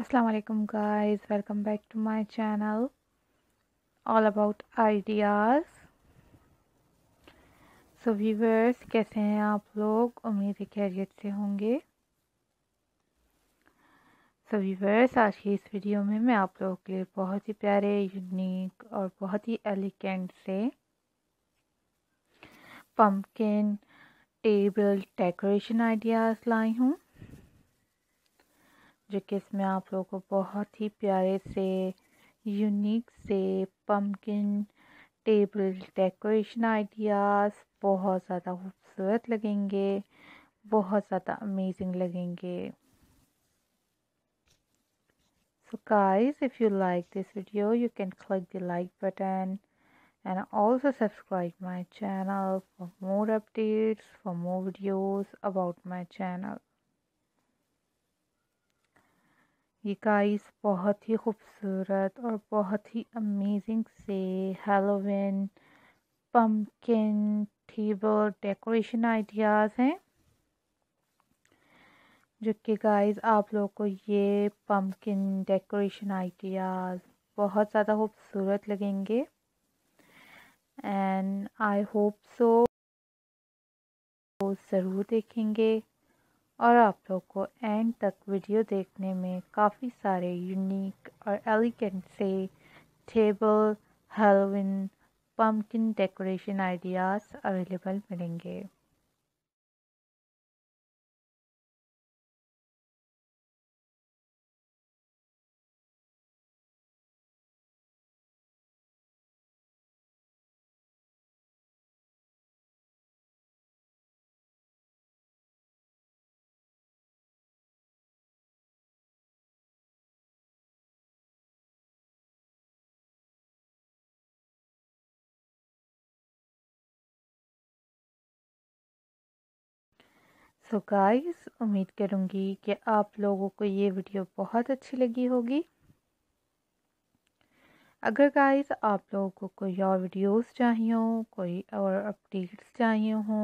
Assalamualaikum guys welcome back to my channel all about ideas so viewers कैसे हैं आप लोग उम्मीद है खैरियत से होंगे so वीवर्स आज की इस वीडियो में मैं आप लोगों के लिए बहुत ही प्यारे यूनिक और बहुत ही एलिगेंट से पम्पकिन टेबल डेकोरेशन आइडियाज़ लाई हूँ जो कि इसमें आप लोगों को बहुत ही प्यारे से यूनिक से पम्पकिन टेबल डेकोरेशन आइडियाज बहुत ज़्यादा खूबसूरत लगेंगे बहुत ज़्यादा अमेजिंग लगेंगे so guys if you like this video you can click the like button and also subscribe my channel for more updates for more videos about my channel ये guys बहुत ही खूबसूरत और बहुत ही अमेजिंग से Halloween pumpkin table decoration ideas हैं जो कि गाइस आप लोग को ये पम्पकिन डेकोरेशन आइडियाज़ बहुत ज़्यादा खूबसूरत लगेंगे एंड आई होप सो ज़रूर देखेंगे और आप लोग को एंड तक वीडियो देखने में काफ़ी सारे यूनिक और एलिगेंट से table Halloween pumpkin decoration ideas available मिलेंगे सो so गाइस उम्मीद करूँगी कि आप लोगों को ये वीडियो बहुत अच्छी लगी होगी अगर गाइस आप लोगों को कोई और वीडियोस चाहिए हो कोई और अपडेट्स चाहिए हो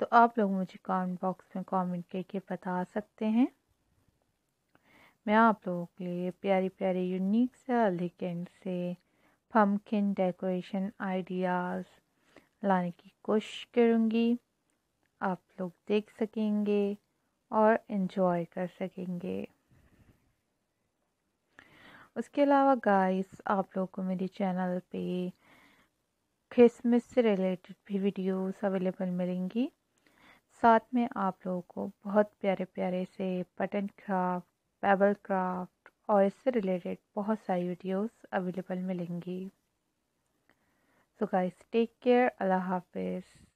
तो आप लोग मुझे कमेंट बॉक्स में कमेंट करके बता सकते हैं मैं आप लोगों के लिए प्यारी प्यारी यूनिक से एलिगेंट से पम्पकिन डेकोरेशन आइडियाज़ लाने की कोशिश करूँगी आप लोग देख सकेंगे और इन्जॉय कर सकेंगे उसके अलावा गाइस आप लोग को मेरे चैनल पे क्रिसमस से रिलेटेड भी वीडियोस अवेलेबल मिलेंगी साथ में आप लोगों को बहुत प्यारे प्यारे से पटन क्राफ्ट पेबल क्राफ्ट और इससे रिलेटेड बहुत सारी वीडियोस अवेलेबल मिलेंगी सो गाइस टेक केयर अल्लाह हाफिज़